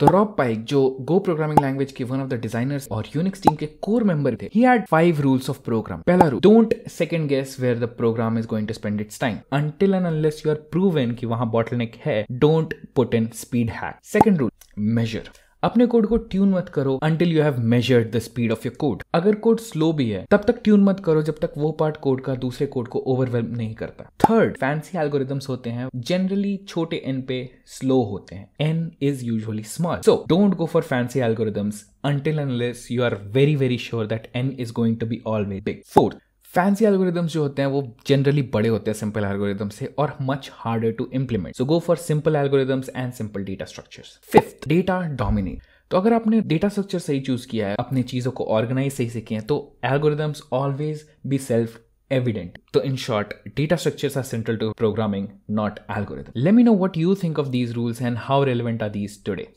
तो Rob Pike जो Go programming language के वन ऑफ द डिजाइनर्स और यूनिक्स टीम के कोर मेंबर थे he had five rules of program पहला rule don't second guess where the program is going to spend its time until and unless you are proven कि वहां bottleneck है don't put in speed hack second rule measure अपने code को tune मत करो until you have measured the speed of your code अगर code slow भी है तब तक ट्यून मत करो जब तक वो पार्ट कोड का दूसरे कोड को ओवरवेलम नहीं करता थर्ड फैंसी एल्गोरिदम्स होते हैं जनरली छोटे एन पे स्लो होते हैं N is usually small so don't go for fancy algorithms until unless you are very very sure that N is going to be always big fourth fancy algorithms जो होते हैं वो generally बड़े होते हैं सिंपल एल्गोरिदम से और much harder to implement so go for simple algorithms and simple data structures fifth data dominate तो अगर आपने डेटा स्ट्रक्चर सही चूज किया है अपने चीजों को ऑर्गेनाइज सही से किया है तो algorithms always be self evident तो in short data structure are central to programming not algorithm let me know what you think of these rules and how relevant are these today